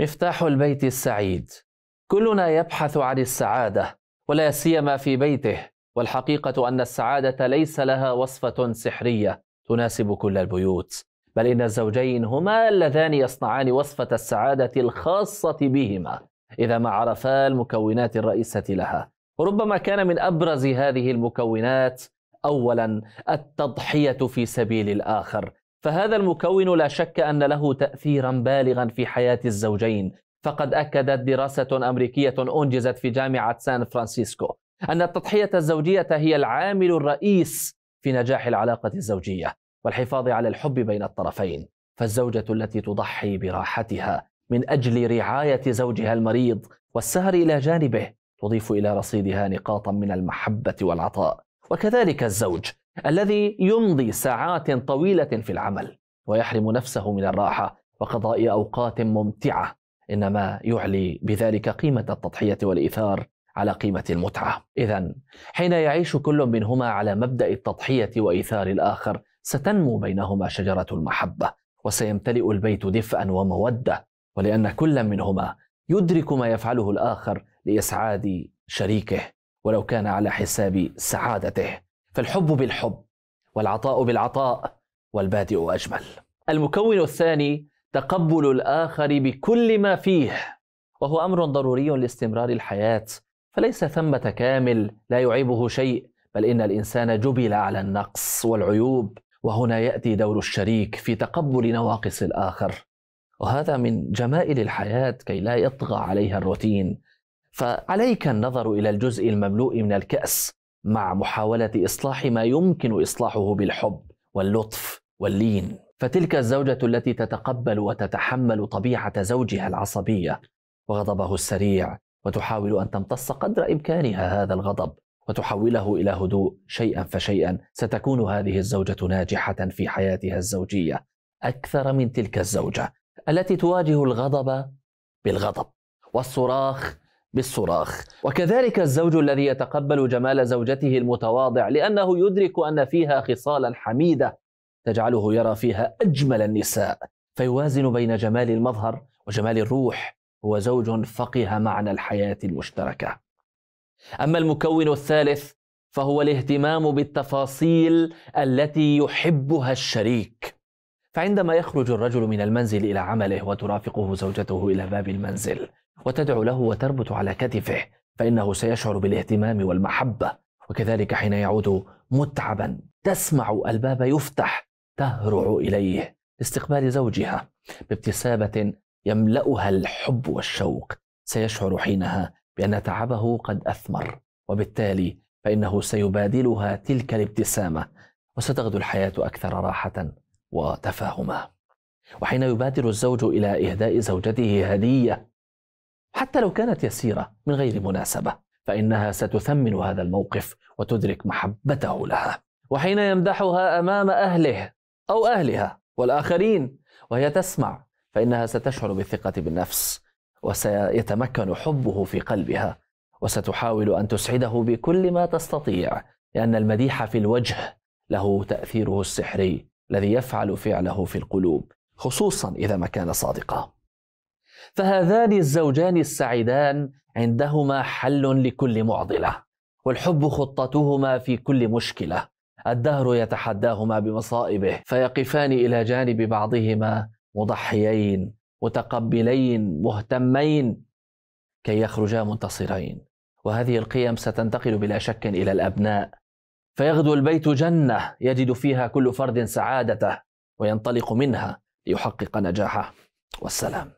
مفتاح البيت السعيد كلنا يبحث عن السعاده ولا سيما في بيته والحقيقه ان السعاده ليس لها وصفه سحريه تناسب كل البيوت بل ان الزوجين هما اللذان يصنعان وصفه السعاده الخاصه بهما اذا ما عرفا المكونات الرئيسه لها وربما كان من ابرز هذه المكونات اولا التضحيه في سبيل الاخر فهذا المكون لا شك ان له تاثيرا بالغا في حياه الزوجين فقد اكدت دراسه امريكيه انجزت في جامعه سان فرانسيسكو ان التضحيه الزوجيه هي العامل الرئيس في نجاح العلاقه الزوجيه والحفاظ على الحب بين الطرفين فالزوجه التي تضحي براحتها من اجل رعايه زوجها المريض والسهر الى جانبه تضيف الى رصيدها نقاطا من المحبه والعطاء وكذلك الزوج الذي يمضي ساعات طويلة في العمل ويحرم نفسه من الراحة وقضاء أوقات ممتعة إنما يعلي بذلك قيمة التضحية والإيثار على قيمة المتعة إذا حين يعيش كل منهما على مبدأ التضحية وإيثار الآخر ستنمو بينهما شجرة المحبة وسيمتلئ البيت دفئا ومودة ولأن كل منهما يدرك ما يفعله الآخر لإسعاد شريكه ولو كان على حساب سعادته فالحب بالحب والعطاء بالعطاء والبادئ اجمل. المكون الثاني تقبل الاخر بكل ما فيه وهو امر ضروري لاستمرار الحياه فليس ثمه كامل لا يعيبه شيء بل ان الانسان جبل على النقص والعيوب وهنا ياتي دور الشريك في تقبل نواقص الاخر وهذا من جمائل الحياه كي لا يطغى عليها الروتين فعليك النظر الى الجزء المملوء من الكاس مع محاولة إصلاح ما يمكن إصلاحه بالحب واللطف واللين فتلك الزوجة التي تتقبل وتتحمل طبيعة زوجها العصبية وغضبه السريع وتحاول أن تمتص قدر إمكانها هذا الغضب وتحوله إلى هدوء شيئا فشيئا ستكون هذه الزوجة ناجحة في حياتها الزوجية أكثر من تلك الزوجة التي تواجه الغضب بالغضب والصراخ بالصراخ وكذلك الزوج الذي يتقبل جمال زوجته المتواضع لأنه يدرك أن فيها خصالا حميدة تجعله يرى فيها أجمل النساء فيوازن بين جمال المظهر وجمال الروح هو زوج فقه معنى الحياة المشتركة أما المكون الثالث فهو الاهتمام بالتفاصيل التي يحبها الشريك فعندما يخرج الرجل من المنزل إلى عمله وترافقه زوجته إلى باب المنزل وتدعو له وتربط على كتفه فإنه سيشعر بالاهتمام والمحبة وكذلك حين يعود متعبا تسمع الباب يفتح تهرع إليه لاستقبال زوجها بابتسامة يملأها الحب والشوق سيشعر حينها بأن تعبه قد أثمر وبالتالي فإنه سيبادلها تلك الابتسامة وستغدو الحياة أكثر راحة وتفاهما وحين يبادر الزوج إلى إهداء زوجته هدية حتى لو كانت يسيرة من غير مناسبة فإنها ستثمن هذا الموقف وتدرك محبته لها وحين يمدحها أمام أهله أو أهلها والآخرين وهي تسمع فإنها ستشعر بالثقة بالنفس وسيتمكن حبه في قلبها وستحاول أن تسعده بكل ما تستطيع لأن المديح في الوجه له تأثيره السحري الذي يفعل فعله في القلوب خصوصا إذا ما كان صادقا فهذان الزوجان السعيدان عندهما حل لكل معضله والحب خطتهما في كل مشكله الدهر يتحداهما بمصائبه فيقفان الى جانب بعضهما مضحيين متقبلين مهتمين كي يخرجا منتصرين وهذه القيم ستنتقل بلا شك الى الابناء فيغدو البيت جنه يجد فيها كل فرد سعادته وينطلق منها ليحقق نجاحه والسلام